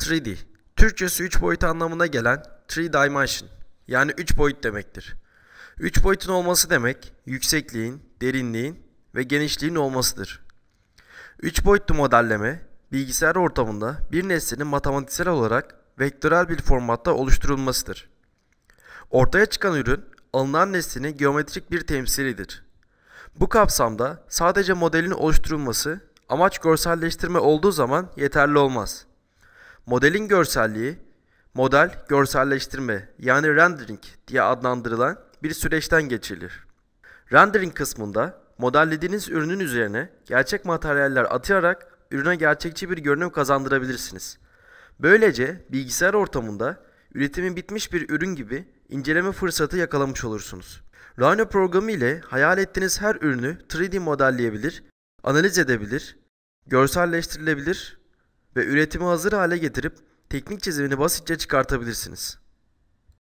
3D. Türkçesi 3 boyut anlamına gelen 3 dimension yani 3 boyut demektir. 3 boyutun olması demek yüksekliğin, derinliğin ve genişliğin olmasıdır. 3 boyutlu modelleme bilgisayar ortamında bir nesnenin matematiksel olarak vektörel bir formatta oluşturulmasıdır. Ortaya çıkan ürün alınan nesnenin geometrik bir temsilidir. Bu kapsamda sadece modelin oluşturulması amaç görselleştirme olduğu zaman yeterli olmaz. Modelin görselliği, model görselleştirme yani rendering diye adlandırılan bir süreçten geçilir. Rendering kısmında modellediğiniz ürünün üzerine gerçek materyaller atayarak ürüne gerçekçi bir görünüm kazandırabilirsiniz. Böylece bilgisayar ortamında üretimin bitmiş bir ürün gibi inceleme fırsatı yakalamış olursunuz. Rhino programı ile hayal ettiğiniz her ürünü 3D modelleyebilir, analiz edebilir, görselleştirilebilir ve üretimi hazır hale getirip teknik çizimini basitçe çıkartabilirsiniz.